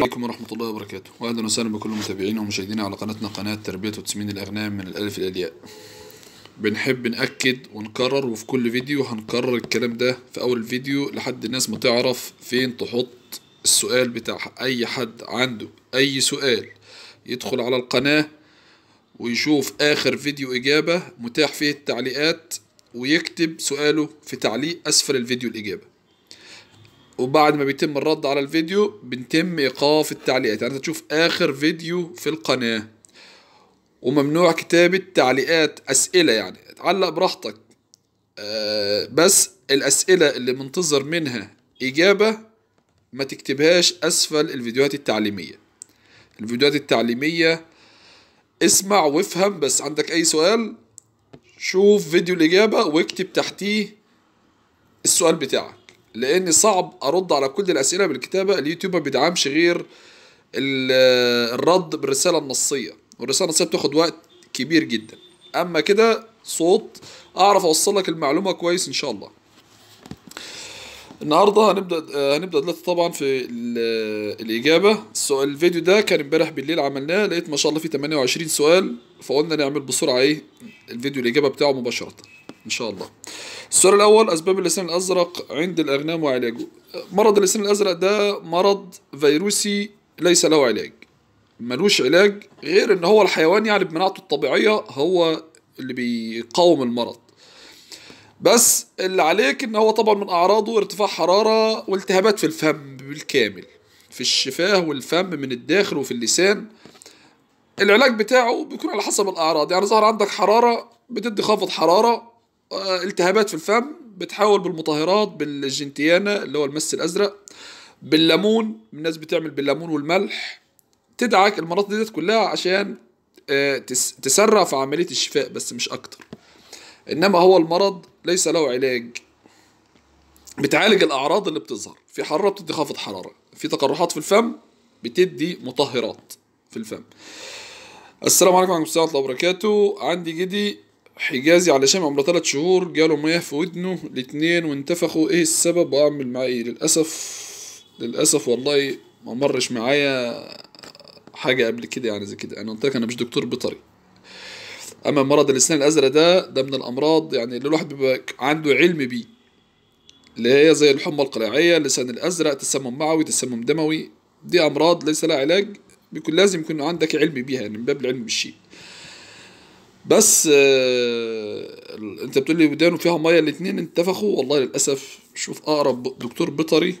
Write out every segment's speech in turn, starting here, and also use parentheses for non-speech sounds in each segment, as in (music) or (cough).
عليكم ورحمة الله وبركاته وأهلا وسهلا بكل متابعينا ومشاهدينا على قناتنا قناة تربية وتسمين الأغنام من الألف إلى الياء بنحب نأكد ونكرر وفي كل فيديو هنكرر الكلام ده في أول الفيديو لحد الناس ما تعرف فين تحط السؤال بتاعها أي حد عنده أي سؤال يدخل على القناة ويشوف آخر فيديو إجابة متاح فيه التعليقات ويكتب سؤاله في تعليق أسفل الفيديو الإجابة وبعد ما بيتم الرد على الفيديو بنتم ايقاف التعليقات يعني انت تشوف اخر فيديو في القناه وممنوع كتابه تعليقات اسئله يعني تعلق براحتك أه بس الاسئله اللي منتظر منها اجابه ما تكتبهاش اسفل الفيديوهات التعليميه الفيديوهات التعليميه اسمع وافهم بس عندك اي سؤال شوف فيديو الاجابه واكتب تحتيه السؤال بتاعك لاني صعب ارد على كل الاسئله بالكتابه اليوتيوب ما بيدعمش غير الرد بالرساله النصيه والرساله النصيه بتاخد وقت كبير جدا اما كده صوت اعرف اوصل لك المعلومه كويس ان شاء الله النهارده هنبدا هنبدا دلوقتي طبعا في الاجابه السؤال الفيديو ده كان امبارح بالليل عملناه لقيت ما شاء الله في 28 سؤال فقلنا نعمل بسرعه ايه الفيديو الاجابه بتاعه مباشره ان شاء الله السؤال الأول أسباب اللسان الأزرق عند الأغنام وعلاجه مرض اللسان الأزرق ده مرض فيروسي ليس له علاج ملوش علاج غير ان هو الحيوان يعني بمناعته الطبيعيه هو اللي بيقاوم المرض بس اللي عليك ان هو طبعا من اعراضه ارتفاع حراره والتهابات في الفم بالكامل في الشفاه والفم من الداخل وفي اللسان العلاج بتاعه بيكون على حسب الاعراض يعني ظهر عندك حراره بتدي خفض حراره التهابات في الفم بتحاول بالمطهرات بالجنتيانا اللي هو المس الازرق بالليمون الناس بتعمل بالليمون والملح تدعك المناطق دي كلها عشان آه، تسرع في عمليه الشفاء بس مش اكتر انما هو المرض ليس له علاج بتعالج الاعراض اللي بتظهر في حراره بتدي خفض حراره في تقرحات في الفم بتدي مطهرات في الفم السلام عليكم ورحمه الله وبركاته عندي جدي حجازي علشان عمره تلات شهور جاله مياه في ودنه الاتنين وانتفخوا ايه السبب واعمل معاه ايه للاسف للاسف والله ما مرش معايا حاجه قبل كده يعني زي كده انا قلت لك انا مش دكتور بيطري اما مرض الاسنان الازرق ده ده من الامراض يعني اللي الواحد بيبقى عنده علم بيه اللي هي زي الحمى القلاعيه اللسان الازرق تسمم معوي تسمم دموي دي امراض ليس لها علاج بيكون لازم يكون عندك علم بيها يعني من باب العلم بالشيء بس آه انت بتقول لي ودانه فيها ميه الاثنين انتفخوا والله للاسف شوف اقرب دكتور بيطري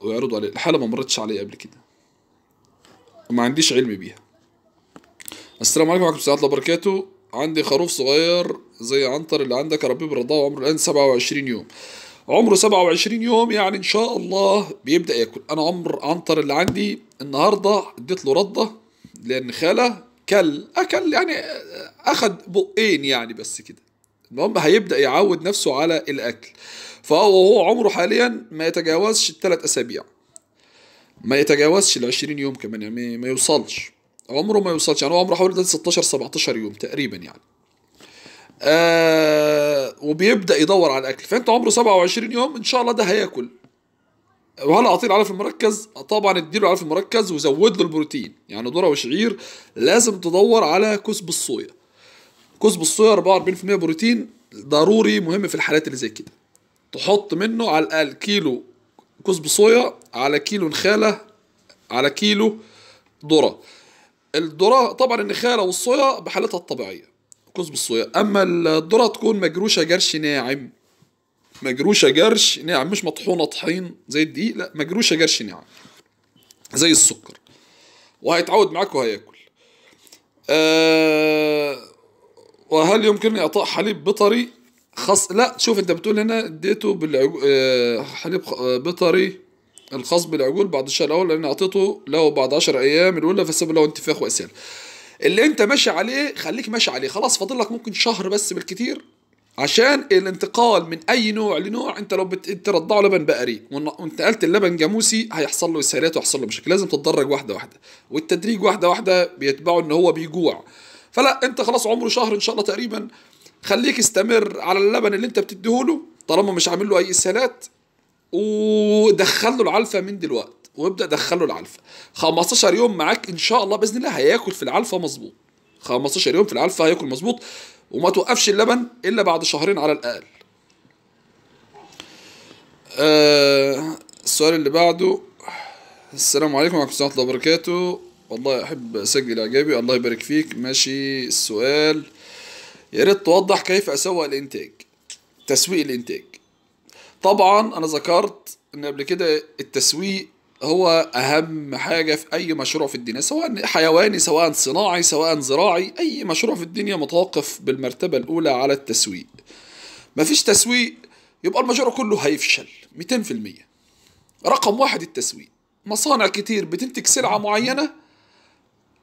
ويعرضوا عليه الحاله ما مرتش عليا قبل كده ما عنديش علم بيها السلام عليكم ورحمه الله وبركاته عندي خروف صغير زي عنتر اللي عندك ربي برضاه وعمره الان 27 يوم عمره 27 يوم يعني ان شاء الله بيبدا ياكل انا عمر عنتر اللي عندي النهارده اديت له رده لان خاله كل اكل يعني اخذ بقين يعني بس كده المهم هيبدا يعود نفسه على الاكل فهو هو عمره حاليا ما يتجاوزش الثلاث اسابيع ما يتجاوزش ال 20 يوم كمان يعني ما يوصلش عمره ما يوصلش يعني هو عمره حوالي 16 17 يوم تقريبا يعني آه وبيبدا يدور على الاكل فانت عمره 27 يوم ان شاء الله ده هياكل وهلا اعطيه العلف المركز طبعا اديله العلف المركز وزود له البروتين يعني ذره وشعير لازم تدور على كسب الصويا كسب الصويا 44% بروتين ضروري مهم في الحالات اللي زي كده تحط منه على الاقل كيلو كسب صويا على كيلو نخاله على كيلو ذره الذره طبعا النخاله والصويا بحالتها الطبيعيه كسب الصويا اما الذره تكون مجروشه جرش ناعم مجروشه جرش ناعم مش مطحونه طحين زي الدقيق لا مجروشه جرش ناعم زي السكر وهيتعود معاك وهياكل آه وهل يمكنني اعطاء حليب بطري خاص لا شوف انت بتقول هنا اديته بالعجو... آه، حليب آه، بطري الخاص بالعجول بعد الشهر الاول لان اعطيته له بعد 10 ايام الاولى فسبب له انتفاخ واسهال اللي انت ماشي عليه خليك ماشي عليه خلاص فاضل لك ممكن شهر بس بالكتير عشان الانتقال من اي نوع لنوع انت لو بترضعه لبن بقري وانتقلت اللبن جاموسي هيحصل له اسهالات ويحصل له مشاكل لازم تتدرج واحده واحده والتدريج واحده واحده بيتبعه ان هو بيجوع فلا انت خلاص عمره شهر ان شاء الله تقريبا خليك استمر على اللبن اللي انت بتديهوله طالما مش عامل له اي اسهالات ودخل له العلفه من دلوقتي وابدا دخل له العلفه 15 يوم معاك ان شاء الله باذن الله هياكل في العلفه مظبوط 15 يوم في العلفه هياكل مظبوط وما توقفش اللبن الا بعد شهرين على الاقل آه، السؤال اللي بعده السلام عليكم ورحمه الله وبركاته والله احب اسجل اعجابي الله يبارك فيك ماشي السؤال يا ريت توضح كيف اسوق الانتاج تسويق الانتاج طبعا انا ذكرت ان قبل كده التسويق هو اهم حاجه في اي مشروع في الدنيا سواء حيواني سواء صناعي سواء زراعي اي مشروع في الدنيا متوقف بالمرتبه الاولى على التسويق مفيش تسويق يبقى المشروع كله هيفشل 200% رقم واحد التسويق مصانع كتير بتنتج سلعه معينه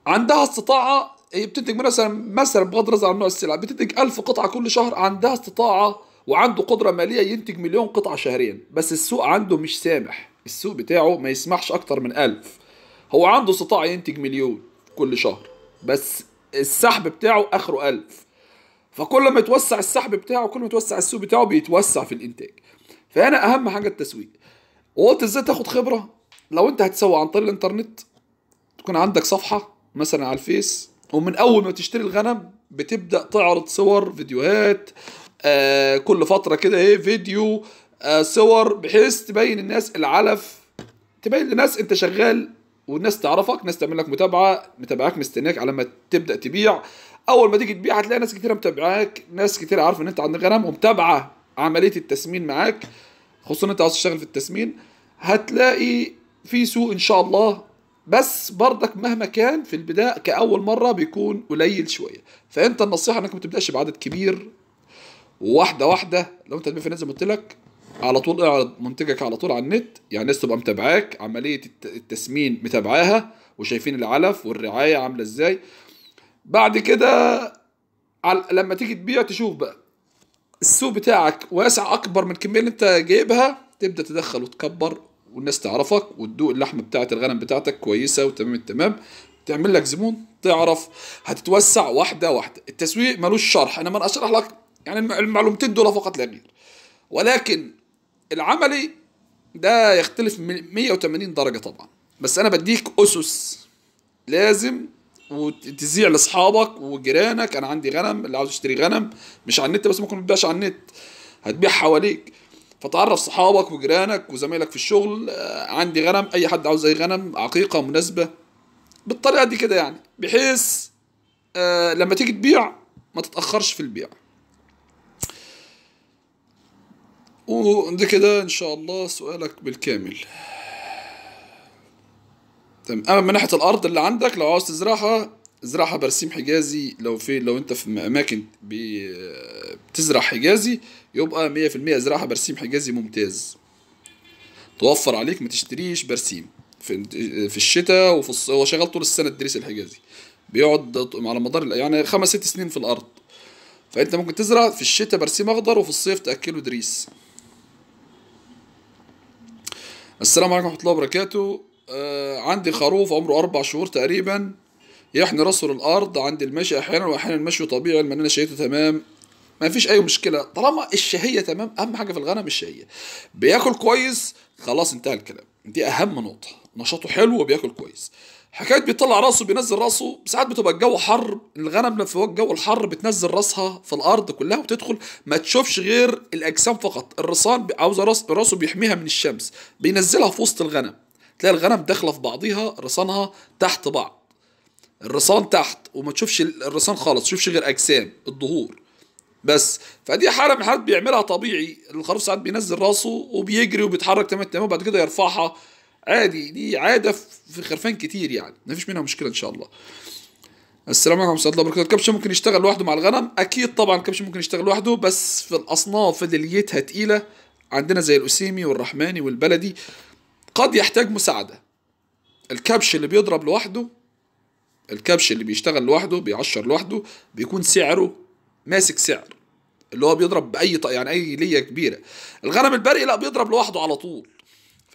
عندها استطاعه هي بتنتج مثلا مثلا بغض النظر عن نوع السلعه بتنتج 1000 قطعه كل شهر عندها استطاعه وعنده قدره ماليه ينتج مليون قطعه شهريا بس السوق عنده مش سامح السوق بتاعه ما يسمحش اكتر من ألف هو عنده استطاعة ينتج مليون كل شهر بس السحب بتاعه اخره ألف فكل ما يتوسع السحب بتاعه كل ما يتوسع السوق بتاعه بيتوسع في الانتاج فهنا اهم حاجه التسويق وقلت ازاي تاخد خبره لو انت هتسوق عن طريق الانترنت تكون عندك صفحه مثلا على الفيس ومن اول ما تشتري الغنم بتبدا تعرض صور فيديوهات آه كل فتره كده ايه فيديو آه، صور بحيث تبين الناس العلف تبين للناس انت شغال والناس تعرفك ناس تعمل لك متابعه متابعاك مستناك على ما تبدا تبيع اول ما تيجي تبيع هتلاقي ناس كتير متابعاك ناس كتير عارفه ان انت عندك غنم ومتابعه عمليه التسمين معاك خصوصا انت عاوز تشتغل في التسمين هتلاقي في سوق ان شاء الله بس برضك مهما كان في البداية كأول مرة بيكون قليل شوية فأنت النصيحة إنك ما تبدأش بعدد كبير واحدة واحدة لو أنت في نازل قلت لك على طول اعرض منتجك على طول على النت يعني الناس تبقى متابعاك عمليه التسمين متابعاها وشايفين العلف والرعايه عامله ازاي بعد كده لما تيجي تبيع تشوف بقى السوق بتاعك واسع اكبر من الكميه اللي انت جايبها تبدا تدخل وتكبر والناس تعرفك وتدوق اللحمه بتاعه الغنم بتاعتك كويسه وتمام التمام تعمل لك زبون تعرف هتتوسع واحده واحده التسويق ملوش شرح انا ما اشرح لك يعني المعلومتين دول فقط لا غير ولكن العملي ده يختلف 180 درجه طبعا بس انا بديك اسس لازم وتذيع لاصحابك وجيرانك انا عندي غنم اللي عاوز يشتري غنم مش على النت بس ممكن ما تبيعش على النت هتبيع حواليك فتعرف صحابك وجيرانك وزمايلك في الشغل آه، عندي غنم اي حد عاوز اي غنم عقيقه مناسبه بالطريقه دي كده يعني بحيث آه، لما تيجي تبيع ما تتاخرش في البيع وده كده ان شاء الله سؤالك بالكامل تمام اما من ناحيه الارض اللي عندك لو عاوز تزرعها زرعها برسيم حجازي لو في لو انت في اماكن بتزرع حجازي يبقى 100% زرعها برسيم حجازي ممتاز توفر عليك ما تشتريش برسيم في في الشتاء وفي الص... هو شغال طول السنه الدريس الحجازي بيقعد على مدار يعني خمس ست سنين في الارض فانت ممكن تزرع في الشتاء برسيم اخضر وفي الصيف تاكله دريس السلام عليكم ورحمة الله وبركاته آه عندي خروف عمره أربع شهور تقريبا يحني راسه للأرض عند المشي أحيانا وأحيانا المشي طبيعي لما أنا شهيته تمام ما فيش أي مشكلة طالما الشهية تمام أهم حاجة في الغنم الشهية بياكل كويس خلاص انتهى الكلام دي أهم نقطة نشاطه حلو وبياكل كويس حكايه بيطلع راسه بينزل راسه ساعات بتبقى الجو حر الغنم لما في الجو الحر بتنزل راسها في الارض كلها وتدخل ما تشوفش غير الاجسام فقط الرصان عاوزه راس راسه بيحميها من الشمس بينزلها في وسط الغنم تلاقي الغنم داخله في بعضيها رصانها تحت بعض الرصان تحت وما تشوفش الرصان خالص تشوفش غير اجسام الظهور بس فدي حاله من الحالات بيعملها طبيعي الخروف ساعات بينزل راسه وبيجري وبيتحرك تمام تمام وبعد كده يرفعها عادي دي عاده في خرفان كتير يعني مفيش منها مشكله ان شاء الله السلام عليكم ورحمه الله وبركاته الكبشة ممكن يشتغل لوحده مع الغنم اكيد طبعا الكبشة ممكن يشتغل لوحده بس في الاصناف اللي ليتها تقيله عندنا زي الاسيمي والرحماني والبلدي قد يحتاج مساعده الكبش اللي بيضرب لوحده الكبش اللي بيشتغل لوحده بيعشر لوحده بيكون سعره ماسك سعر اللي هو بيضرب باي يعني اي ليه كبيره الغنم البري لا بيضرب لوحده على طول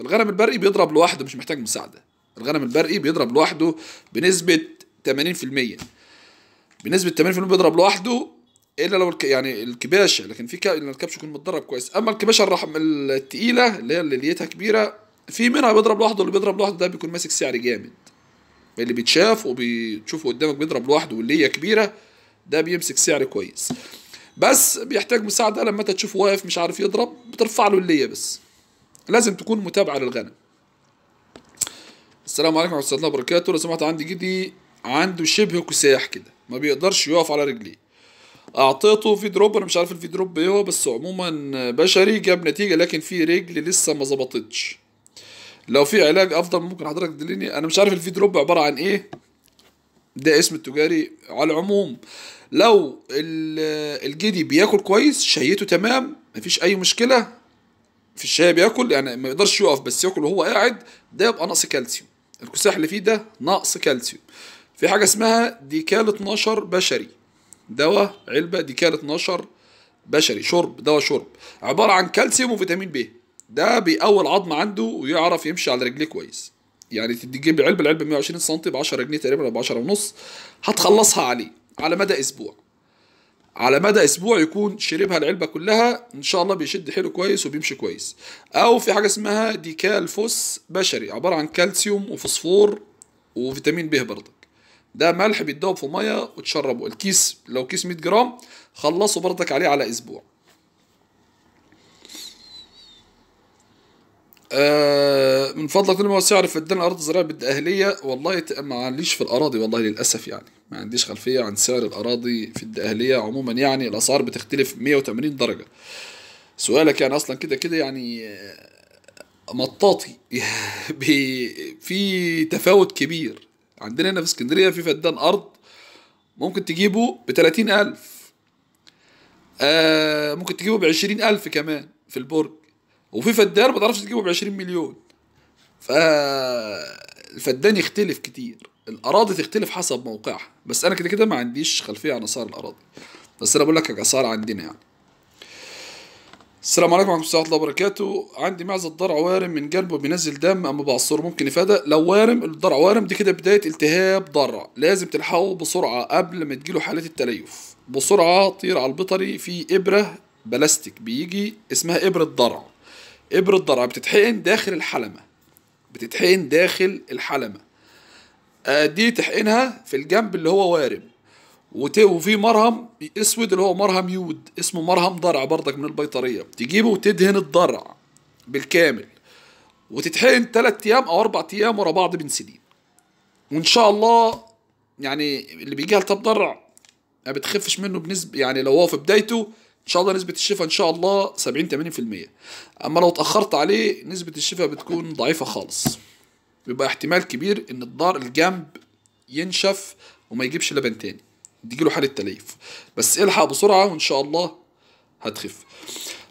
فالغنم البرقي بيضرب لوحده مش محتاج مساعده الغنم البرقي بيضرب لوحده بنسبه 80% بنسبه 80% بيضرب لوحده الا لو الك... يعني الكباشه لكن في ك... الكبش يكون متدرب كويس اما الكباشه الرحم التقيله اللي هي اللي ليتها كبيره في منها بيضرب لوحده اللي بيضرب لوحده ده بيكون ماسك سعر جامد اللي بيتشاف وبتشوفه قدامك بيضرب لوحده واللي هي كبيره ده بيمسك سعر كويس بس بيحتاج مساعده لما انت تشوفه واقف مش عارف يضرب بترفع له هي بس لازم تكون متابعة للغنم السلام عليكم ورحمة الله وبركاته لو سمحت عندي جدي عنده شبه كساح كده ما بيقدرش يقف على رجليه اعطيته في دروب انا مش عارف الفي دروب ايه هو بس عموما بشري جاب نتيجه لكن في رجل لسه ما ظبطتش لو في علاج افضل ممكن حضرتك تدلني انا مش عارف الفي دروب عباره عن ايه ده اسم التجاري على العموم لو الجدي بياكل كويس شهيته تمام مفيش اي مشكله في الشاي بياكل يعني ما يقدرش يقف بس ياكل وهو قاعد ده يبقى نقص كالسيوم الكساح اللي فيه ده نقص كالسيوم في حاجه اسمها ديكال 12 بشري دواء علبه ديكال 12 بشري شرب دواء شرب عباره عن كالسيوم وفيتامين بي ده بيقوي العظم عنده ويعرف يمشي على رجليه كويس يعني تجيب علبه العلبه 120 سم ب 10 جنيه تقريبا او ب 10 ونص هتخلصها عليه على مدى اسبوع على مدى اسبوع يكون شربها العلبه كلها ان شاء الله بيشد حيله كويس وبيمشي كويس او في حاجه اسمها ديكالفوس بشري عباره عن كالسيوم وفوسفور وفيتامين ب برضك ده ملح بيتدوب في ميه وتشربه الكيس لو كيس 100 جرام خلصه برضك عليه على اسبوع آه من فضلك لما سعر فدان الارض الزراعيه بالاهليه والله معليش في الاراضي والله للاسف يعني ما عنديش خلفية عن سعر الأراضي في الدقهلية عموما يعني الأسعار بتختلف 180 درجة سؤالك يعني أصلا كده كده يعني آه، مطاطي (laughs) في تفاوت كبير عندنا هنا في اسكندرية في فدان أرض ممكن تجيبه بتلاتين ألف آه، ممكن تجيبه بعشرين ألف كمان في البرج وفي فدان ما تعرفش تجيبه 20 مليون فالفدان يختلف كتير الاراضي تختلف حسب موقعها بس انا كده كده ما عنديش خلفيه عن اسعار الاراضي بس انا بقول لك اسعار عندنا يعني السلام عليكم ورحمه الله وبركاته عندي معزه ضرع وارم من جنبه بينزل دم اما بعصره ممكن افاده لو وارم الضرع وارم دي كده بدايه التهاب ضرع لازم تلحقه بسرعه قبل ما تجيله حالة التليف بسرعه طير على البطري في ابره بلاستيك بيجي اسمها ابره ضرع ابره ضرع بتتحقن داخل الحلمه بتتحقن داخل الحلمه آه، دي تحقنها في الجنب اللي هو وارم وفي مرهم اسود اللي هو مرهم يود اسمه مرهم ضرع برضك من البيطريه تجيبه وتدهن الضرع بالكامل وتتحقن ثلاث ايام او اربع ايام ورا بعض من سنين وان شاء الله يعني اللي بيجي لها تضرع ما بتخفش منه بنسبه يعني لو هو في بدايته ان شاء الله نسبه الشفاء ان شاء الله 70 80% اما لو اتاخرت عليه نسبه الشفاء بتكون ضعيفه خالص بيبقى احتمال كبير ان الدار الجنب ينشف وما يجيبش لبن تاني تجيله حاله تليف بس الحق بسرعه وان شاء الله هتخف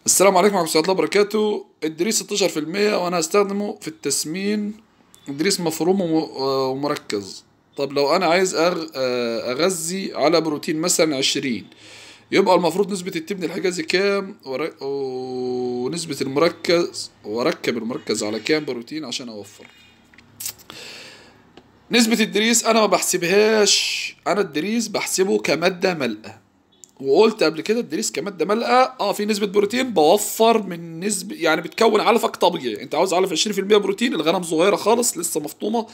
السلام عليكم ورحمه الله وبركاته ادريس 16% وانا هستخدمه في التسمين ادريس مفروم آه، ومركز طب لو انا عايز آه، اغذي على بروتين مثلا 20 يبقى المفروض نسبة التبن الحجازي كام ونسبة المركز واركب المركز على كام بروتين عشان اوفر نسبة الدريس أنا ما بحسبهاش أنا الدريس بحسبه كمادة ملقى وقلت قبل كده الدريس كمادة ملقى اه في نسبة بروتين بوفر من نسبة يعني بتكون علفك طبيعي انت عاوز علف 20% بروتين الغنم صغيرة خالص لسه مفطومة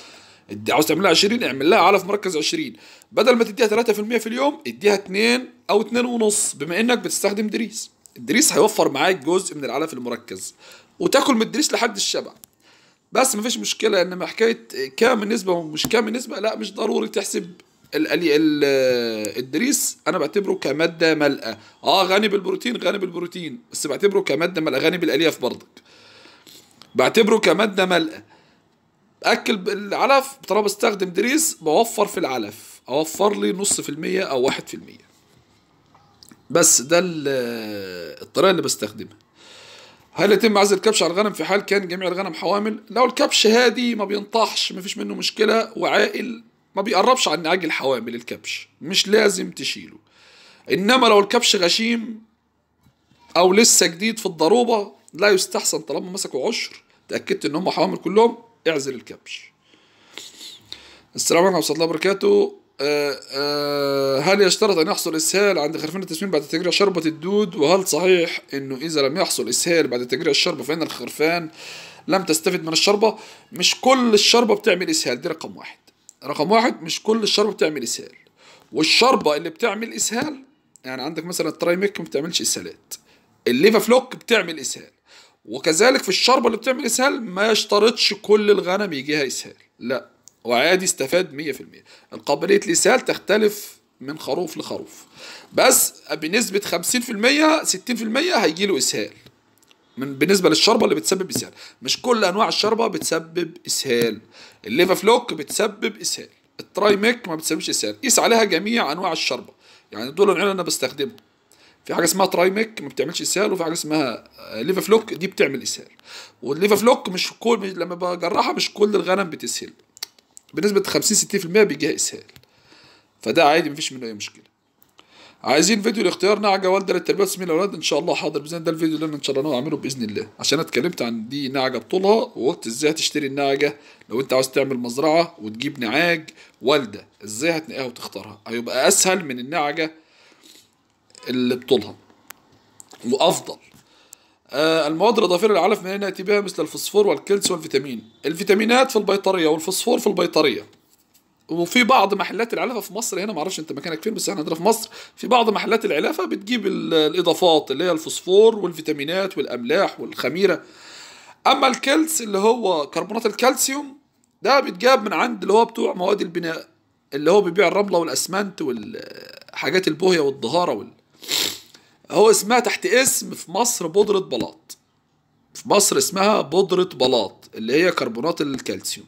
عاوز تعملها 20 اعمل لها علف مركز 20 بدل ما تديها 3% في اليوم اديها 2 او 2.5 بما انك بتستخدم دريس الدريس هيوفر معاك جزء من العلف المركز وتاكل من الدريس لحد الشبع بس ما فيش مشكله انما حكايه كام النسبه ومش كام النسبه لا مش ضروري تحسب الدريس انا بعتبره كماده ملقى اه غني بالبروتين غني بالبروتين بس بعتبره كماده ملقى غني بالالياف برضك بعتبره كماده ملقى اكل العلف طالما بستخدم دريس بوفر في العلف اوفر لي نص في المية او واحد في المية بس ده الطريقه اللي بستخدمها هل يتم عزل الكبش على الغنم في حال كان جميع الغنم حوامل؟ لو الكبش هادي ما بينطحش ما فيش منه مشكلة وعاقل ما بيقربش عن نعاج الحوامل الكبش مش لازم تشيله إنما لو الكبش غشيم أو لسه جديد في الضروبة لا يستحسن طالما مسكوا عشر تأكدت إن هم حوامل كلهم اعزل الكبش السلام عليكم ورحمة الله وبركاته آه، آه، هل يشترط أن يحصل إسهال عند خرفان التسمين بعد تجريع شربة الدود وهل صحيح أنه إذا لم يحصل إسهال بعد تجريع الشربة فإن الخرفان لم تستفد من الشربة مش كل الشربة بتعمل إسهال دي رقم واحد رقم واحد مش كل الشربة بتعمل إسهال والشربة اللي بتعمل إسهال يعني عندك مثلا الترايميك ما بتعملش إسهالات الليفا فلوك بتعمل إسهال وكذلك في الشربة اللي بتعمل إسهال ما يشترطش كل الغنم يجيها إسهال لا وعادي استفاد 100% قابلية الإسهال تختلف من خروف لخروف بس بنسبة 50% 60% هيجي له إسهال من بالنسبة للشربة اللي بتسبب إسهال مش كل أنواع الشربة بتسبب إسهال الليفا فلوك بتسبب إسهال الترايميك ما بتسببش إسهال قيس عليها جميع أنواع الشربة يعني دول العين أنا بستخدمهم في حاجه اسمها ترايميك ما بتعملش اسهال وفي حاجه اسمها ليفا فلوك دي بتعمل اسهال والليفا فلوك مش كل لما بجرحها مش كل الغنم بتسهل بنسبة 50 60% بيجيها اسهال فده عادي مفيش منه اي مشكله عايزين فيديو لاختيار نعجه والده للتربيه والتسمية للأولاد ان شاء الله حاضر باذن ده الفيديو اللي انا ان شاء الله انا هعمله باذن الله عشان انا اتكلمت عن دي نعجه بطولها وقلت ازاي هتشتري النعجه لو انت عاوز تعمل مزرعه وتجيب نعاج والده ازاي هتنقيها وتختارها هيبقى اسهل من النعجه اللي بطولها وافضل آه، المواد الإضافية للعلف من يأتي بها مثل الفوسفور والكلس والفيتامين الفيتامينات في البيطرية والفوسفور في البيطرية وفي بعض محلات العلافه في مصر هنا معرفش انت مكانك فين بس احنا عندنا في مصر في بعض محلات العلافه بتجيب الاضافات اللي هي الفوسفور والفيتامينات والاملاح والخميره اما الكلس اللي هو كربونات الكالسيوم ده بيتجاب من عند اللي هو بتوع مواد البناء اللي هو بيبيع الرمله والاسمنت والحاجات البوهيه والدهاره وال... هو اسمها تحت اسم في مصر بودرة بلاط في مصر اسمها بودرة بلاط اللي هي كربونات الكالسيوم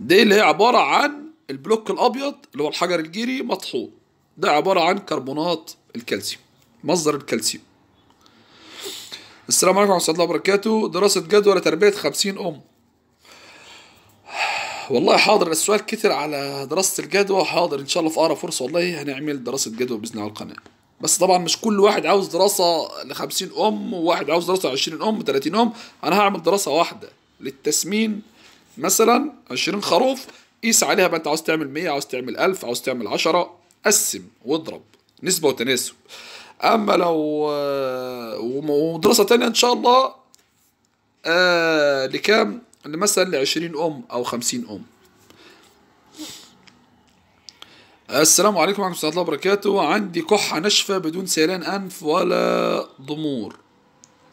دي اللي هي عبارة عن البلوك الأبيض اللي هو الحجر الجيري مطحون ده عبارة عن كربونات الكالسيوم مصدر الكالسيوم السلام عليكم ورحمة الله وبركاته دراسة جدول تربية خمسين أم والله حاضر السؤال كتر على دراسة الجدوى حاضر إن شاء الله في أقرب فرصة والله هنعمل دراسة جدوى بإذن الله على القناة بس طبعا مش كل واحد عاوز دراسة ل 50 أم وواحد عاوز دراسة ل 20 أم 30 أم أنا هعمل دراسة واحدة للتسمين مثلا 20 خروف قيس عليها بقى أنت عاوز تعمل 100 عاوز تعمل 1000 عاوز تعمل 10 قسم واضرب نسبة وتناسب أما لو ودراسة تانية إن شاء الله آه، لكام مثلا ل 20 أم أو 50 أم السلام عليكم ورحمة الله وبركاته عندي كحة ناشفة بدون سيلان أنف ولا ضمور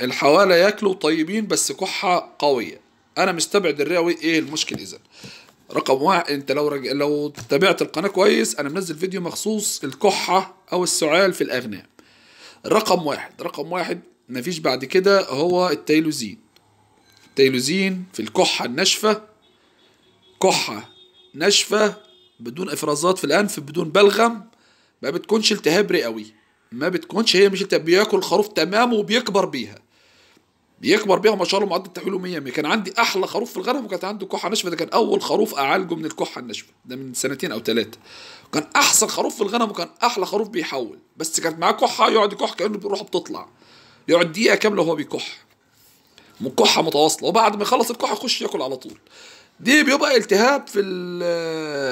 الحوالة ياكلوا طيبين بس كحة قوية أنا مستبعد الرئوي إيه المشكل إذا رقم واحد أنت لو رج... لو تابعت القناة كويس أنا منزل فيديو مخصوص الكحة أو السعال في الأغنام رقم واحد رقم واحد مفيش بعد كده هو التيلوزين التيلوزين في الكحة الناشفة كحة ناشفة بدون افرازات في الانف بدون بلغم ما بتكونش التهاب رئوي ما بتكونش هي مش التهاب بياكل الخروف تمام وبيكبر بيها بيكبر بيها ما شاء الله معدل تحويله 100 100 كان عندي احلى خروف في الغنم وكانت عنده كحه ناشفه ده كان اول خروف اعالجه من الكحه الناشفه ده من سنتين او ثلاثه كان احسن خروف في الغنم وكان احلى خروف بيحول بس كانت معاه كحه يقعد يكح كانه بيروح بتطلع يقعد دقيقه كامله وهو بيكح من كحه متواصله وبعد ما يخلص الكحه يخش ياكل على طول دي بيبقى التهاب في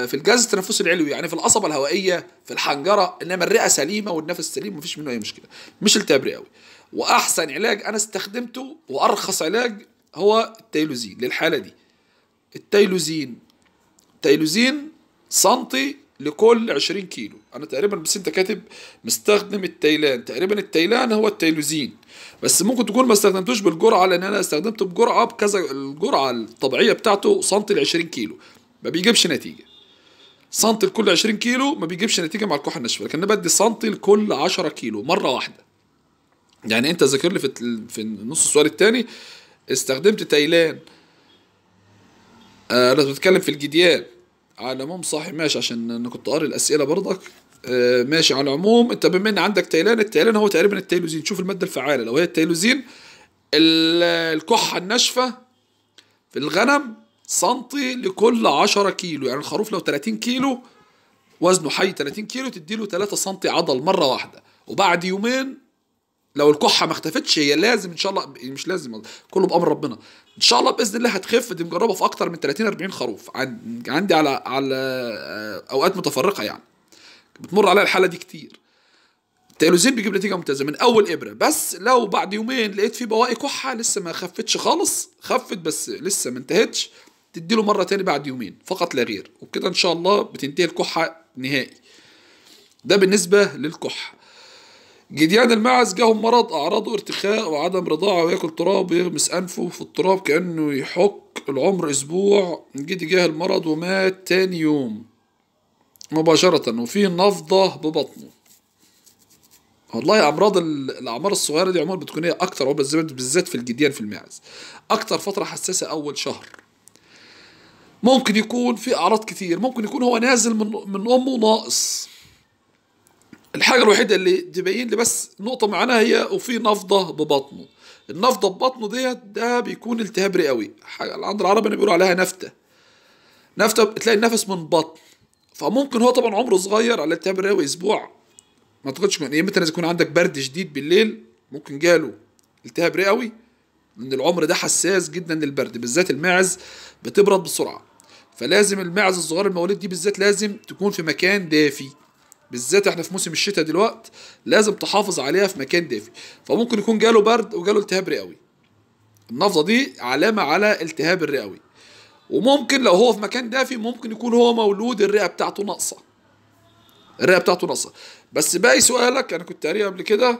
في الجهاز التنفسي العلوي يعني في القصبه الهوائيه في الحنجره انما الرئه سليمه والنفس سليم مفيش منه اي مشكله مش التهاب رئوي واحسن علاج انا استخدمته وارخص علاج هو التيلوزين للحاله دي التيلوزين تيلوزين سنتي لكل 20 كيلو انا تقريبا بس انت كاتب مستخدم التيلان تقريبا التيلان هو التيلوزين بس ممكن تكون ما استخدمتوش بالجرعه لان انا استخدمت بجرعه بكذا الجرعه الطبيعيه بتاعته سنتي ل 20 كيلو ما بيجيبش نتيجه سنتي لكل 20 كيلو ما بيجيبش نتيجه مع الكحه الناشفه لكن انا بدي سنتي لكل 10 كيلو مره واحده يعني انت ذاكر لي في في نص السؤال الثاني استخدمت تايلان آه، انا آه بتكلم في الجديان على مم صاحي ماشي عشان انا كنت قاري الاسئله برضك آه، ماشي على العموم انت بما ان عندك تيلان التيلان هو تقريبا التيلوزين شوف الماده الفعاله لو هي التيلوزين الكحه الناشفه في الغنم سنتي لكل 10 كيلو يعني الخروف لو 30 كيلو وزنه حي 30 كيلو تديله 3 سنتي عضل مره واحده وبعد يومين لو الكحه ما اختفتش هي لازم ان شاء الله مش لازم كله بامر ربنا ان شاء الله باذن الله هتخف دي مجربه في اكتر من 30 40 خروف عندي على على آه، اوقات متفرقه يعني بتمر عليها الحاله دي كتير التيلوزين بيجيب نتيجه ممتازه من اول ابره بس لو بعد يومين لقيت في بواقي كحه لسه ما خفتش خالص خفت بس لسه ما انتهتش تديله مره تاني بعد يومين فقط لا غير وبكده ان شاء الله بتنتهي الكحه نهائي ده بالنسبه للكحه جديان المعز جاهم مرض اعراضه ارتخاء وعدم رضاعه وياكل تراب ويغمس انفه في التراب كانه يحك العمر اسبوع جدي جاه المرض ومات تاني يوم مباشرة وفيه نفضة ببطنه والله امراض الاعمار الصغيره دي عموما بتكون هي اكتر بالذات في الجديان في المعز اكتر فتره حساسه اول شهر ممكن يكون في اعراض كتير ممكن يكون هو نازل من من امه ناقص الحاجه الوحيده اللي تبين لي بس نقطه معناها هي وفي نفضه ببطنه النفضه ببطنه ديت ده بيكون التهاب رئوي عند العرب انا بيقولوا عليها نفته نفته بتلاقي النفس من بطن فممكن هو طبعا عمره صغير على التهاب الرئوي اسبوع ما اعتقدش يعني مثلا اذا يكون عندك برد شديد بالليل ممكن جاله التهاب رئوي لان العمر ده حساس جدا للبرد بالذات الماعز بتبرد بسرعه فلازم الماعز الصغير المواليد دي بالذات لازم تكون في مكان دافي بالذات احنا في موسم الشتاء دلوقت لازم تحافظ عليها في مكان دافي فممكن يكون جاله برد وجاله التهاب رئوي النفضه دي علامه على التهاب الرئوي وممكن لو هو في مكان دافي ممكن يكون هو مولود الرئه بتاعته ناقصه الرئه بتاعته ناقصه بس باقي سؤالك انا كنت قاريه قبل كده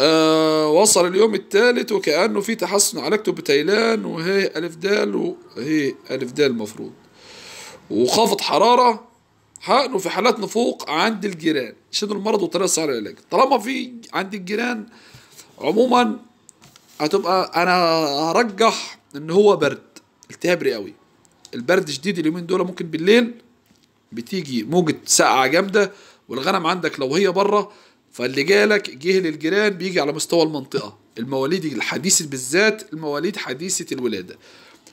آه وصل اليوم الثالث وكأنه في تحسن علاجته بتيلان وهي ألف دال وهي ألف دال المفروض وخافض حرارة حقنه في حالات نفوق عند الجيران شنو المرض وطريقة سهلة العلاج طالما في عند الجيران عموما هتبقى أنا هرجح إن هو برد التهاب رئوي البرد شديد اليومين دول ممكن بالليل بتيجي موجة سقعة جامدة والغنم عندك لو هي بره فاللي جالك جه للجيران بيجي على مستوى المنطقة المواليد الحديثة بالذات المواليد حديثة الولادة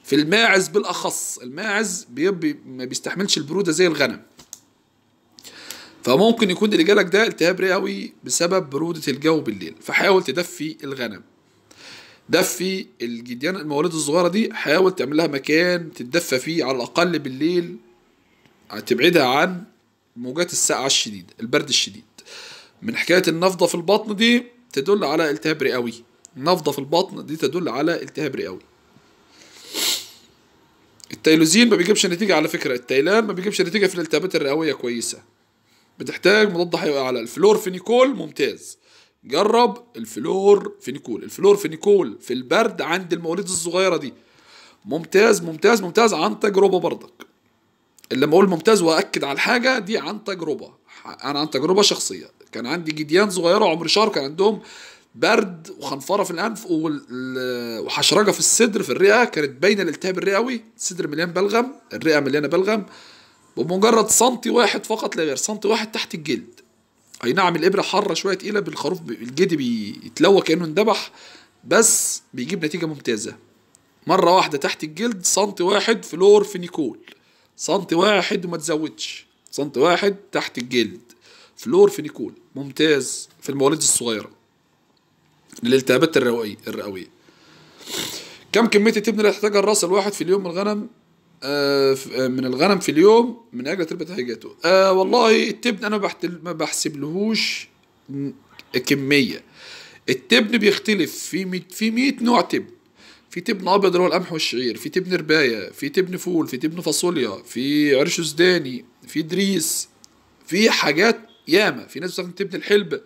في الماعز بالأخص الماعز بيبي ما بيستحملش البرودة زي الغنم فممكن يكون اللي جالك ده التهاب رئوي بسبب برودة الجو بالليل فحاول تدفي الغنم دفي الجديان المواليد الصغيره دي حاول تعمل لها مكان تتدفى فيه على الاقل بالليل تبعدها عن موجات السقعه الشديده البرد الشديد من حكايه النفضه في البطن دي تدل على التهاب رئوي النفضه في البطن دي تدل على التهاب رئوي التيلوزين ما بيجيبش نتيجه على فكره التيلان ما بيجيبش نتيجه في الالتهابات الرئويه كويسه بتحتاج مضاد حيوي اعلى الفلورفينيكول ممتاز جرب الفلور فينيكول الفلور فينيكول في البرد عند المواليد الصغيرة دي ممتاز ممتاز ممتاز عن تجربة برضك لما اقول ممتاز واكد على الحاجة دي عن تجربة انا عن تجربة شخصية كان عندي جديان صغيرة عمر شهر كان عندهم برد وخنفره في الانف وحشرجه في الصدر في الرئه كانت باينه الالتهاب الرئوي الصدر مليان بلغم الرئه مليانه بلغم بمجرد سنتي واحد فقط لا غير سنتي واحد تحت الجلد اي نعم الابره حاره شويه تقيله بالخروف الجدي بيتلوى كانه اندبح بس بيجيب نتيجه ممتازه مره واحده تحت الجلد سنتي واحد فلور فينيكول سنتي واحد وما تزودش سنتي واحد تحت الجلد فلور فينيكول ممتاز في المواليد الصغيره للالتهابات الرئويه الرئويه كم كميه التبن اللي هتحتاجها الراس الواحد في اليوم من الغنم آه، آه، من الغنم في اليوم من اجل تربه حاجاته آه، والله التبن انا ما بحسبلهوش كميه التبن بيختلف في ميت في 100 نوع تبن في تبن ابيض اللي هو القمح والشعير في تبن ربايه في تبن فول في تبن فاصوليا في عرش سوداني في دريس في حاجات ياما في ناس بتستخدم تبن الحلب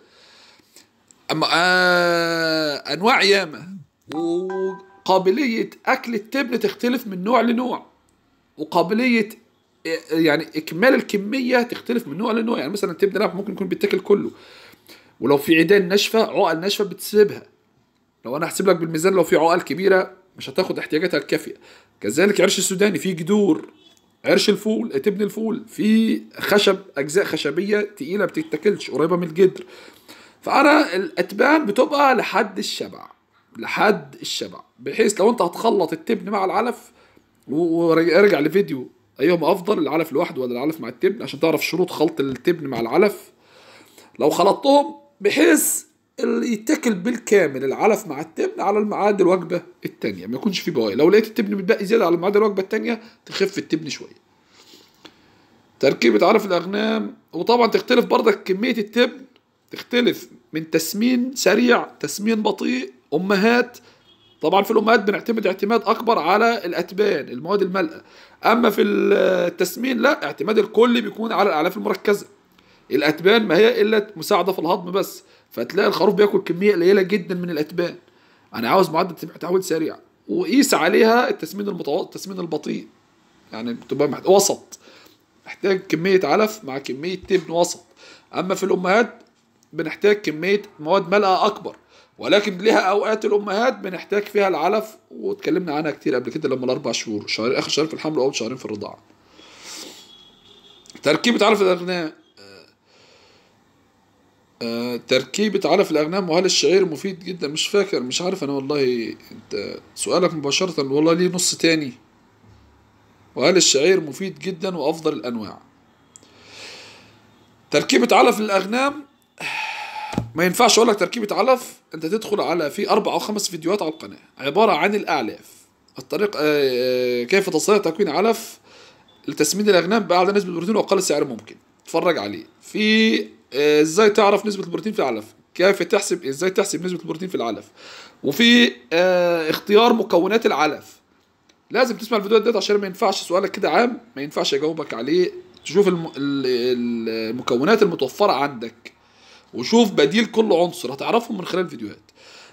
اما آه انواع ياما وقابليه اكل التبن تختلف من نوع لنوع وقابليه يعني اكمال الكميه تختلف من نوع لنوع يعني مثلا تبدا لعب ممكن يكون بيتاكل كله ولو في عيدان ناشفه عقل ناشفه بتسيبها لو انا هحسب لك بالميزان لو في عقل كبيره مش هتاخد احتياجاتها الكافيه كذلك عرش السوداني فيه جذور عرش الفول تبن الفول في خشب اجزاء خشبيه تقيله بتتاكلش قريبه من الجدر فانا الاتبان بتبقى لحد الشبع لحد الشبع بحيث لو انت هتخلط التبن مع العلف وارجع لفيديو ايهما افضل العلف لوحده ولا العلف مع التبن عشان تعرف شروط خلط التبن مع العلف لو خلطتهم بحيث يتاكل بالكامل العلف مع التبن على الميعاد الوجبه الثانيه ما يكونش فيه بواقي لو لقيت التبن متبقي زياده على ميعاد الوجبه الثانيه تخف التبن شويه تركيبة علف الأغنام وطبعا تختلف برضك كمية التبن تختلف من تسمين سريع تسمين بطيء أمهات طبعا في الامهات بنعتمد اعتماد اكبر على الاتبان المواد الملقى اما في التسمين لا اعتماد الكل بيكون على الاعلاف المركزه الاتبان ما هي الا مساعده في الهضم بس فتلاقي الخروف بياكل كميه قليله جدا من الاتبان انا عاوز معدل تحويل سريع وقيس عليها التسمين المتوسط التسمين البطيء يعني بتبقى محت... وسط محتاج كميه علف مع كميه تبن وسط اما في الامهات بنحتاج كميه مواد ملقى اكبر ولكن ليها اوقات الامهات بنحتاج فيها العلف واتكلمنا عنها كتير قبل كده لما الاربع شهور شهر اخر شهر في الحمل واول شهرين في الرضاعه تركيبة علف الأغنام آه، آه، تركيبة علف الأغنام وهل الشعير مفيد جدا مش فاكر مش عارف أنا والله أنت سؤالك مباشرة والله ليه نص تاني وهل الشعير مفيد جدا وأفضل الأنواع تركيبة علف الأغنام ما ينفعش اقول لك تركيبه علف انت تدخل على في اربع او خمس فيديوهات على القناه عباره عن الاعلاف الطريق آه، آه، كيف تستطيع تكوين علف لتسميد الاغنام باعلى نسبه بروتين واقل سعر ممكن اتفرج عليه في آه، ازاي تعرف نسبه البروتين في العلف كيف تحسب ازاي تحسب نسبه البروتين في العلف وفي اختيار مكونات العلف لازم تسمع الفيديوهات ديت عشان ما ينفعش سؤالك كده عام ما ينفعش اجاوبك عليه تشوف المكونات المتوفره عندك وشوف بديل كل عنصر هتعرفهم من خلال الفيديوهات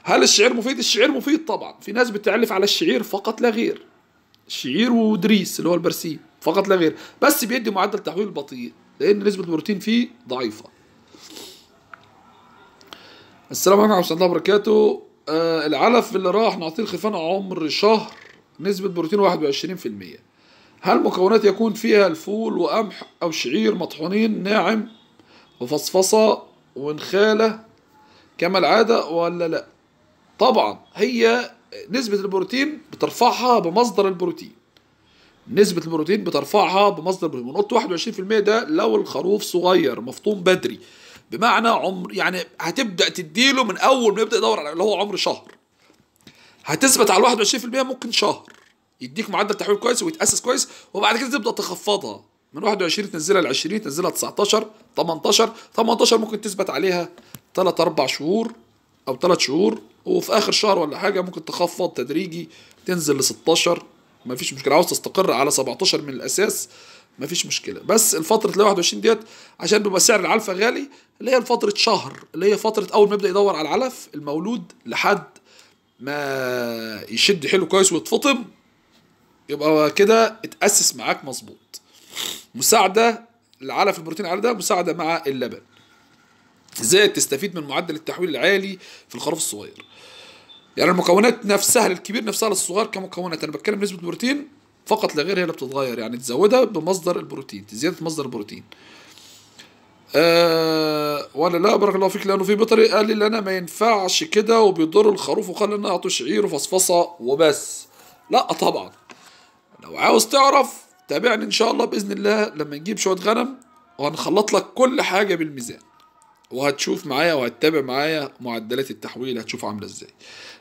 هل الشعير مفيد الشعير مفيد طبعا في ناس بتعلف على الشعير فقط لا غير شعير ودريس اللي هو البرسيم فقط لا غير بس بيدي معدل تحويل بطيء لان نسبه البروتين فيه ضعيفه السلام عليكم ورحمه الله وبركاته آه العلف اللي راح نعطيه الخرفان عمر شهر نسبه بروتين 21% هل مكونات يكون فيها الفول وقمح او شعير مطحونين ناعم وفصفصه ونخاله كما العادة ولا لا طبعا هي نسبة البروتين بترفعها بمصدر البروتين نسبة البروتين بترفعها بمصدر البروتين ونقط 21% ده لو الخروف صغير مفطوم بدري بمعنى عمر يعني هتبدأ تديله من أول ما يبدأ يدور على اللي هو عمر شهر هتثبت على 21% ممكن شهر يديك معدل تحويل كويس ويتأسس كويس وبعد كده تبدأ تخفضها من 21 تنزلها ل 20 تنزلها 19 18 18 ممكن تثبت عليها 3 4 شهور او 3 شهور وفي اخر شهر ولا حاجه ممكن تخفض تدريجي تنزل ل 16 مفيش مشكله عاوز تستقر على 17 من الاساس مفيش مشكله بس الفتره اللي 21 ديت عشان بيبقى سعر العلفه غالي اللي هي فتره شهر اللي هي فتره اول ما يبدا يدور على العلف المولود لحد ما يشد حيله كويس ويتفطم يبقى كده اتاسس معاك مظبوط مساعده العلف البروتين العالي ده مساعده مع اللبن زائد تستفيد من معدل التحويل العالي في الخروف الصغير يعني المكونات نفسها للكبير نفسها للصغار كمكونات انا بتكلم نسبه بروتين فقط لا غير هي اللي بتتغير يعني تزودها بمصدر البروتين زياده مصدر البروتين أه ولا لا بارك الله فيك لانه في بيطري قال لي انا ما ينفعش كده وبيضر الخروف وقال اعطوا شعير وفصفصه وبس لا طبعا لو عاوز تعرف تابعني ان شاء الله باذن الله لما نجيب شويه غنم وهنخلط لك كل حاجه بالميزان وهتشوف معايا وهتتابع معايا معدلات التحويل هتشوف عامله ازاي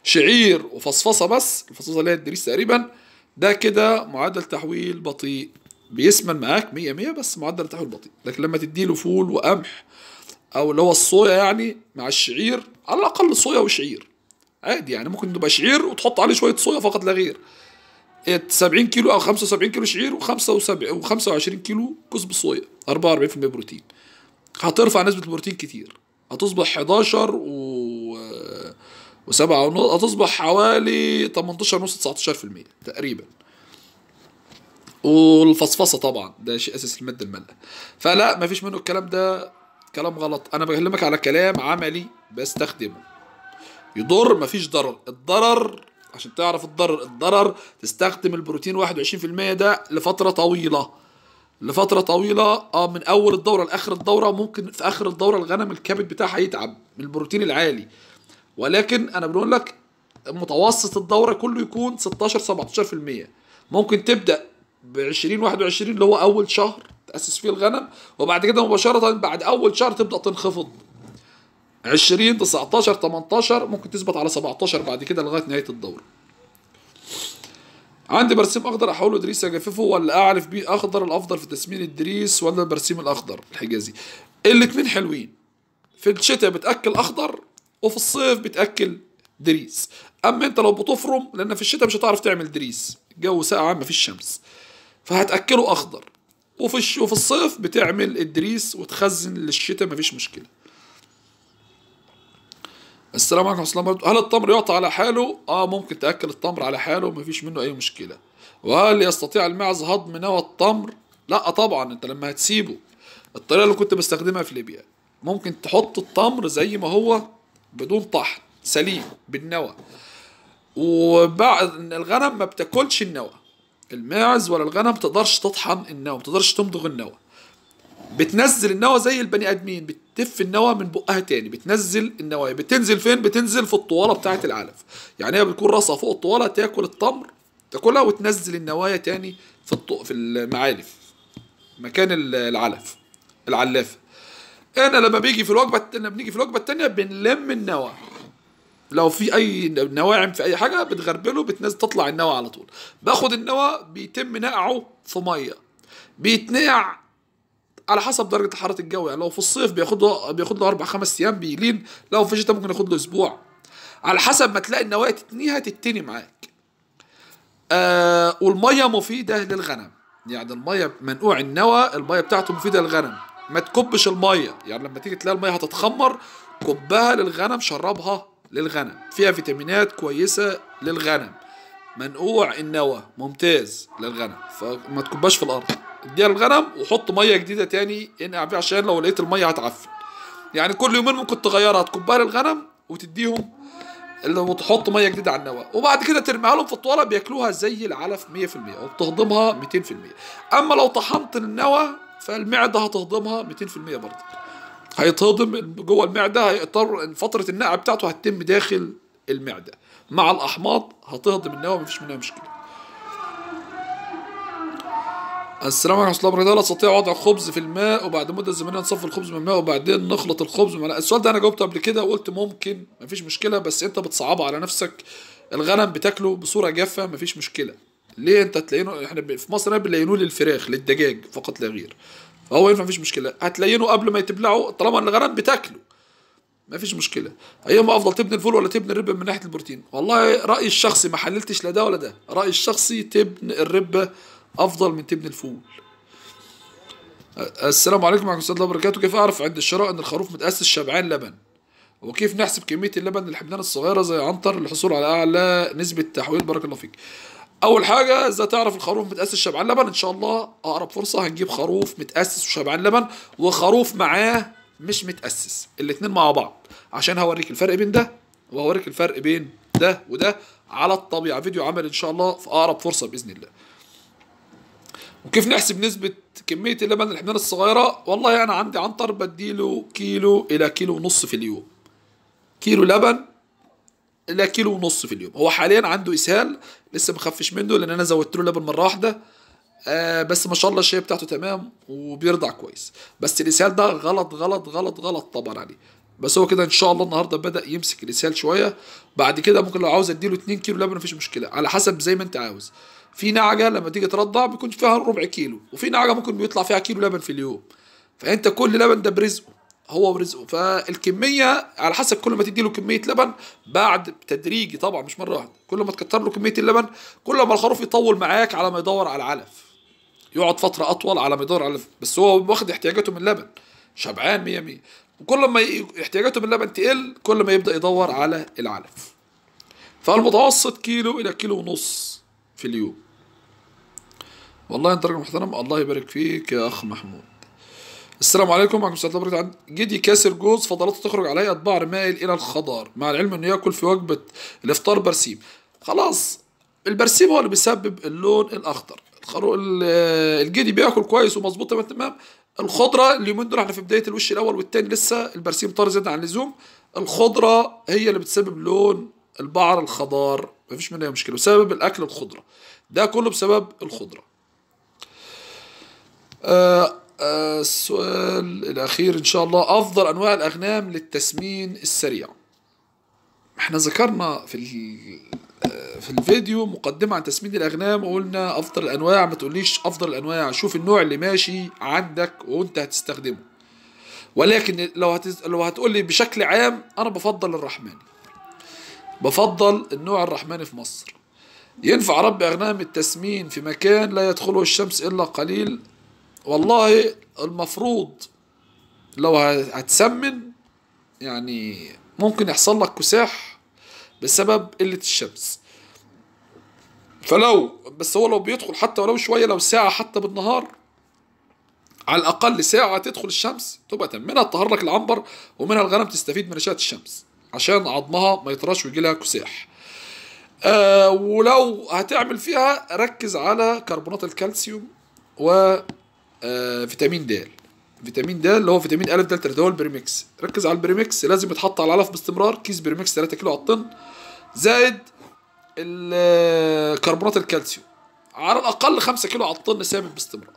شعير وفصفصه بس الفصفصه اللي هي الدريس تقريبا ده كده معدل تحويل بطيء بيسمن معاك 100 100 بس معدل تحويل بطيء لكن لما تديله فول وقمح او اللي هو الصويا يعني مع الشعير على الاقل صويا وشعير عادي يعني ممكن تبقى شعير وتحط عليه شويه صويا فقط لا غير 70 كيلو او 75 كيلو شعير و25 كيلو كسب صويا 44% بروتين هترفع نسبه البروتين كتير هتصبح 11 و و7 ونص هتصبح حوالي 18 ونص 19% تقريبا والفصفصه طبعا ده شيء اساسي الماده المالئه فلا مفيش منه الكلام ده كلام غلط انا بكلمك على كلام عملي بستخدمه يضر مفيش ضرر الضرر عشان تعرف الضرر الضرر تستخدم البروتين 21% ده لفترة طويلة لفترة طويلة اه من أول الدورة لآخر الدورة ممكن في آخر الدورة الغنم الكبد بتاعها هيتعب من البروتين العالي ولكن أنا بقول لك متوسط الدورة كله يكون 16 17% ممكن تبدأ ب 20 21 اللي هو أول شهر تأسس فيه الغنم وبعد كده مباشرة بعد أول شهر تبدأ تنخفض 20 19 18 ممكن تثبت على 17 بعد كده لغايه نهايه الدوره عندي برسيم اخضر احوله دريس اجففه ولا اعرف بيه اخضر الافضل في تسمين الدريس ولا البرسيم الاخضر الحجازي الاتنين حلوين في الشتاء بتاكل اخضر وفي الصيف بتاكل دريس اما انت لو بتفرم لان في الشتاء مش هتعرف تعمل دريس الجو ساقع مفيش شمس فهتاكله اخضر وفي وفي الصيف بتعمل الدريس وتخزن للشتاء مفيش مشكله السلام عليكم ورحمه الله وبركاته هل التمر يعطى على حاله اه ممكن تاكل التمر على حاله مفيش منه اي مشكله وهل يستطيع المعز هضم نوى التمر لا طبعا انت لما هتسيبه الطريقه اللي كنت بستخدمها في ليبيا ممكن تحط التمر زي ما هو بدون طحن سليم بالنوى وبعد الغنم ما بتاكلش النوى الماعز ولا الغنم تقدرش تطحن النوى ما تقدرش تمضغ النوى بتنزل النوى زي البني ادمين بتف النوى من بقها تاني بتنزل النوى بتنزل فين بتنزل في الطواله بتاعه العلف يعني هي بتكون راسها فوق الطواله تاكل التمر تاكلها وتنزل النوايا تاني في الط... في المعالف مكان العلف العلافه انا لما بيجي في الوجبه لما بنيجي في الوجبه التانيه بنلم النوى لو في اي نواعم في اي حاجه بتغربله بتنزل تطلع النوى على طول باخد النوى بيتم نقعه في ميه بيتنقع على حسب درجه حراره الجو يعني لو في الصيف بياخد له بياخد له اربع خمس ايام بيلين لو في الشتاء ممكن ياخد له اسبوع على حسب ما تلاقي النوايا تتنيها تتني معاك آه والميه مفيده للغنم يعني الميه منقوع النوى الميه بتاعته مفيده للغنم ما تكبش الميه يعني لما تيجي تلاقي الميه هتتخمر كبها للغنم شربها للغنم فيها فيتامينات كويسه للغنم منقوع النوى ممتاز للغنم فما تكباش في الارض اديها الغنم وحط ميه جديده تاني انقع فيها عشان لو لقيت الميه هتعفن يعني كل يومين ممكن تغيرها تكبها للغنم وتديهم وتحط ميه جديده على النواه وبعد كده ترميها لهم في الطواله بياكلوها زي العلف 100% وبتهضمها 200% اما لو طحنت النوى فالمعده هتهضمها 200% برضه هيتهضم جوه المعده هيضطر فتره النقع بتاعته هتتم داخل المعده مع الاحماض هتهضم النوى مفيش منها مشكله السلام عليكم ورحمه الله وبركاته لا استطيع وضع خبز في الماء وبعد مده زمنيه نصفي الخبز من الماء وبعدين نخلط الخبز من السؤال ده انا جاوبته قبل كده وقلت ممكن مفيش مشكله بس انت بتصعبه على نفسك الغنم بتاكله بصوره جافه مفيش مشكله ليه انت تلاقينه احنا في مصر بنلاقينه للفراخ للدجاج فقط لا غير فهو ينفع مفيش مشكله هتلاقينه قبل ما يتبلعه طالما ان الغنم بتاكله مفيش مشكله ايهما افضل تبني الفول ولا تبني الربه من ناحيه البروتين والله رايي الشخصي ما حللتش لا ده ولا ده رايي الشخصي تبني الربه افضل من تبن الفول السلام عليكم ورحمه الله وبركاته كيف اعرف عند الشراء ان الخروف متاسس شبعان لبن وكيف نحسب كميه اللبن الحبلان الصغيره زي عنتر للحصول على اعلى نسبه تحويل بارك الله فيك اول حاجه ازاي تعرف الخروف متاسس شبعان لبن ان شاء الله اقرب فرصه هنجيب خروف متاسس وشبعان لبن وخروف معاه مش متاسس الاتنين مع بعض عشان هوريك الفرق بين ده وهوريك الفرق بين ده وده على الطبيعه فيديو عمل ان شاء الله في اقرب فرصه باذن الله وكيف نحسب نسبة كمية اللبن الحمير الصغيرة والله أنا يعني عندي عنتر بديله كيلو إلى كيلو ونص في اليوم كيلو لبن إلى كيلو ونص في اليوم هو حاليا عنده إسهال لسه مخفش منه لأن أنا زودت له لبن مرة واحدة آه بس ما شاء الله الشاي بتاعته تمام وبيرضع كويس بس الإسهال ده غلط غلط غلط غلط طبعا عليه بس هو كده ان شاء الله النهارده بدا يمسك الاسهال شويه بعد كده ممكن لو عاوز اديله 2 كيلو لبن مفيش مشكله على حسب زي ما انت عاوز في نعجه لما تيجي ترضع بيكون فيها ربع كيلو وفي نعجه ممكن بيطلع فيها كيلو لبن في اليوم فانت كل لبن ده برزقه هو ورزقه فالكميه على حسب كل ما تدي له كميه لبن بعد تدريجي طبعا مش مره واحده كل ما تكتر له كميه اللبن كل ما الخروف يطول معاك على ما يدور على العلف يقعد فتره اطول على ما يدور على بس هو واخد احتياجاته من اللبن شبعان 100 100 وكل ما احتياجاته من اللبن تقل كل ما يبدا يدور على العلف فالمتوسط كيلو الى كيلو ونص في اليوم والله انت راجل محترم الله يبارك فيك يا اخ محمود السلام عليكم معكم سعد بركة جدي كاسر جوز فضلاته تخرج عليه اطباع مائل الى الخضار مع العلم انه ياكل في وجبه الافطار برسيم خلاص البرسيم هو اللي بيسبب اللون الاخضر الجدي بياكل كويس ومظبوط تمام الخضره الخضره اليومين دول احنا في بدايه الوش الاول والثاني لسه البرسيم طار زياده عن اللزوم الخضره هي اللي بتسبب لون البعر الخضار مفيش منها مشكله بسبب الاكل الخضره ده كله بسبب الخضره آه، آه، السؤال الأخير إن شاء الله أفضل أنواع الأغنام للتسمين السريع احنا ذكرنا في آه، في الفيديو مقدمة عن تسمين الأغنام وقلنا أفضل الأنواع ما تقوليش أفضل الأنواع شوف النوع اللي ماشي عندك وأنت هتستخدمه ولكن لو لو هتقول لي بشكل عام أنا بفضل الرحماني بفضل النوع الرحماني في مصر ينفع رب أغنام التسمين في مكان لا يدخله الشمس إلا قليل والله المفروض لو هتسمن يعني ممكن يحصل لك كساح بسبب قلة الشمس فلو بس هو لو بيدخل حتى ولو شوية لو ساعة حتى بالنهار على الأقل ساعة تدخل الشمس تبقى منها تطهر لك العنبر ومنها الغنم تستفيد من أشعة الشمس عشان عظمها ما يطراش ويجي لها كساح آه ولو هتعمل فيها ركز على كربونات الكالسيوم و آه، فيتامين د فيتامين د اللي هو فيتامين ا د اللي هو البريمكس ركز على البريمكس لازم يتحط على العلف باستمرار كيس بريمكس 3 كيلو على الطن زائد آه، كربونات الكالسيوم على الاقل 5 كيلو على الطن ثابت باستمرار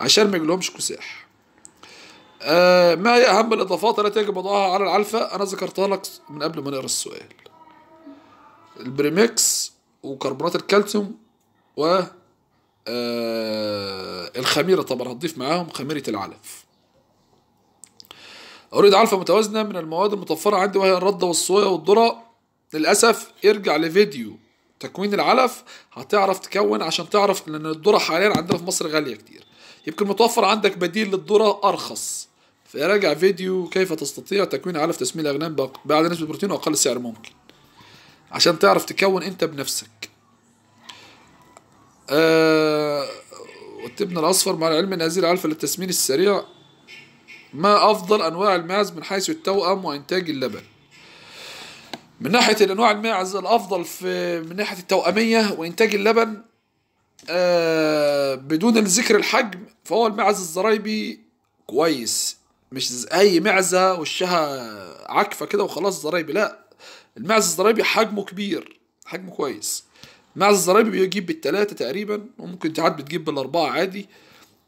عشان ما يجيلهمش كساح آه ما هي اهم الاضافات التي يجب وضعها على العلفه انا ذكرتها لك من قبل ما نقرا السؤال البريمكس وكربونات الكالسيوم و آه الخميرة طبعا هتضيف معاهم خميرة العلف أريد علفة متوازنة من المواد المتوفرة عندي وهي الردة والصويا والذرة للأسف ارجع لفيديو تكوين العلف هتعرف تكون عشان تعرف لأن الذرة حاليا عندنا في مصر غالية كتير يمكن متوفر عندك بديل للذرة أرخص فراجع فيديو كيف تستطيع تكوين علف تسمية الأغنام بعد نسبة بروتين وأقل سعر ممكن عشان تعرف تكون أنت بنفسك آه، والتبن الأصفر مع العلم أن هذه العلفة للتسمين السريع ما أفضل أنواع الماعز من حيث التوأم وإنتاج اللبن من ناحية الأنواع الماعز الأفضل في من ناحية التوأمية وإنتاج اللبن آه، بدون ذكر الحجم فهو الماعز الزرايبي كويس مش أي معزة وشها عكفة كده وخلاص زرايبي لا المعز الزرايبي حجمه كبير حجمه كويس معز الزرايبي بيجيب بالثلاثة تقريبا وممكن تعاد بتجيب بالأربعة عادي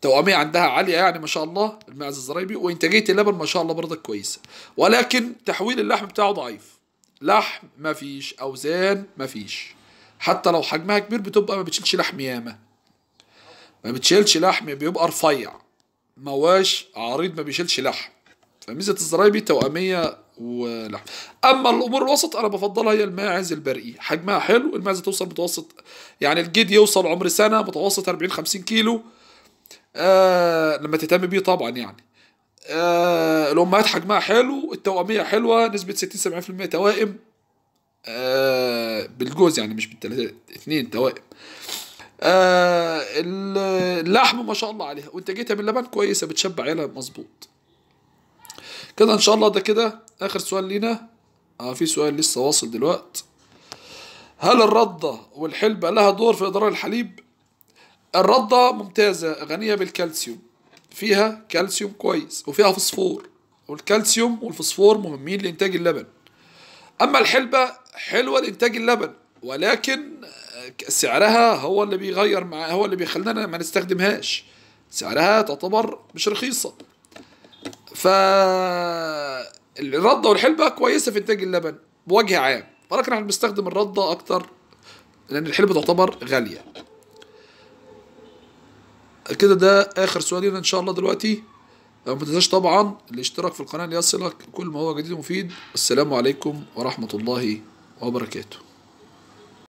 توأمية عندها عالية يعني ما شاء الله المعز الزرايبي وإنتاجية اللبن ما شاء الله برضك كويسة ولكن تحويل اللحم بتاعه ضعيف لحم ما فيش أوزان ما فيش حتى لو حجمها كبير بتبقى ما بتشيلش لحم ياما ما بتشيلش لحم بيبقى رفيع مواش عريض ما بيشيلش لحم فميزة الزرايبي توأمية ولحم اما الامور الوسط انا بفضلها هي الماعز البرقي حجمها حلو الماعز توصل متوسط يعني الجدي يوصل عمر سنه متوسط 40 50 كيلو آه لما تهتم بيه طبعا يعني آه الامهات حجمها حلو التواميه حلوه نسبه 60 70% توائم آه بالجوز يعني مش بالثلاثه اثنين توائم آه اللحم ما شاء الله عليها جيتها من لبن كويسه بتشبع عيالها مظبوط كده ان شاء الله ده كده اخر سؤال لينا اه في سؤال لسه واصل دلوقت هل الردة والحلبة لها دور في إضرار الحليب؟ الردة ممتازة غنية بالكالسيوم فيها كالسيوم كويس وفيها فوسفور والكالسيوم والفوسفور مهمين لإنتاج اللبن أما الحلبة حلوة لإنتاج اللبن ولكن آه، سعرها هو اللي بيغير مع هو اللي بيخلينا ما نستخدمهاش سعرها تعتبر مش رخيصه ف الرضه والحلبه كويسه في انتاج اللبن بوجه عام ولكن احنا بنستخدم الرضه اكتر لان الحلبه تعتبر غاليه كده ده اخر سؤال لنا ان شاء الله دلوقتي آه، ما تنساش طبعا الاشتراك في القناه ليصلك كل ما هو جديد ومفيد السلام عليكم ورحمه الله وبركاته